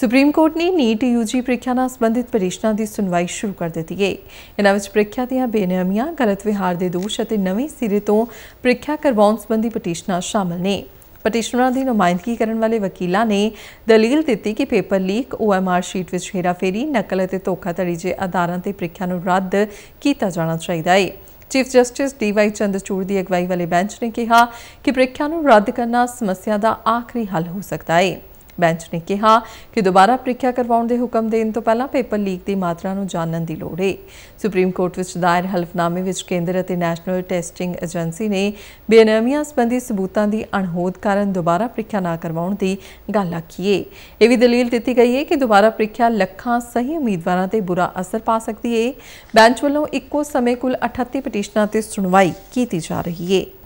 supreme court ਨੇ NEET UG ਪ੍ਰੀਖਿਆ ਨਾਲ ਸੰਬੰਧਿਤ ਪਰੇਸ਼ਾਨਾਂ ਦੀ ਸੁਣਵਾਈ ਸ਼ੁਰੂ ਕਰ ਦਿੱਤੀ ਹੈ ਇਹਨਾਂ ਵਿੱਚ ਪ੍ਰੀਖਿਆ ਦੀਆਂ ਬੇਨਿਯਮੀਆਂ ਗਲਤ ਵਿਹਾਰ ਦੇ ਦੋਸ਼ ਅਤੇ ਨਵੇਂ ਸਿਰੇ ਤੋਂ ਪ੍ਰੀਖਿਆ ਕਰਵਾਉਣ ਸੰਬੰਧੀ ਪਟੀਸ਼ਨਾਂ ਸ਼ਾਮਲ ਨੇ ਪਟੀਸ਼ਨਰਾਂ ਦੀ ਨੁਮਾਇੰਦਗੀ ਕਰਨ ਵਾਲੇ ਵਕੀਲਾਂ ਨੇ ਦਲੀਲ ਦਿੱਤੀ ਕਿ ਪੇਪਰ ਲੀਕ OMR ਸ਼ੀਟ ਵਿੱਚ ਹੇਰਾਫੇਰੀ ਨਕਲ ਅਤੇ ਧੋਖਾਧੜੀ ਜੇ ਆਧਾਰਾਂ ਤੇ ਪ੍ਰੀਖਿਆ ਨੂੰ ਰੱਦ ਕੀਤਾ ਜਾਣਾ ਚਾਹੀਦਾ ਹੈ chief justice D Y Chandrachud ਦੀ ਅਗਵਾਈ ਵਾਲੇ ਬੈਂਚ ਨੇ ਕਿਹਾ ਕਿ ਪ੍ਰੀਖਿਆ ਨੂੰ ਰੱਦ ਕਰਨਾ ਸਮੱਸਿਆ ਦਾ ਆਖਰੀ ਹੱਲ ਹੋ ਸਕਦਾ ਹੈ ਬੈਂਚ ਨੇ ਕਿਹਾ ਕਿ ਦੁਬਾਰਾ ਪ੍ਰੀਖਿਆ ਕਰਵਾਉਣ ਦੇ ਹੁਕਮ ਦੇਣ ਤੋਂ ਪਹਿਲਾਂ ਪੇਪਰ ਲੀਕ ਦੀ ਮਾਤਰਾ ਨੂੰ ਜਾਣਨ ਦੀ ਲੋੜ ਹੈ ਸੁਪਰੀਮ ਕੋਰਟ ਵਿੱਚ ਦਾਇਰ ਹਲਫਨਾਮੇ ਵਿੱਚ ਕੇਂਦਰ ਅਤੇ ਨੈਸ਼ਨਲ ਟੈਸਟਿੰਗ ਏਜੰਸੀ ਨੇ ਬੇਨਮੀਆਂ ਸੰਬੰਧੀ ਸਬੂਤਾਂ ਦੀ ਅਣਹੋਦ ਕਾਰਨ ਦੁਬਾਰਾ ਪ੍ਰੀਖਿਆ ਨਾ ਕਰਵਾਉਣ ਦੀ ਗੱਲ ਆਖੀ ਹੈ ਇਹ ਵੀ ਦਲੀਲ ਦਿੱਤੀ ਗਈ ਹੈ ਕਿ ਦੁਬਾਰਾ ਪ੍ਰੀਖਿਆ ਲੱਖਾਂ ਸਹੀ ਉਮੀਦਵਾਰਾਂ ਤੇ ਬੁਰਾ ਅਸਰ ਪਾ ਸਕਦੀ ਹੈ ਬੈਂਚ ਵੱਲੋਂ ਇੱਕੋ ਸਮੇਂ ਕੁੱਲ 38 ਪਟੀਸ਼ਨਾਂ ਤੇ ਸੁਣਵਾਈ ਕੀਤੀ ਜਾ ਰਹੀ ਹੈ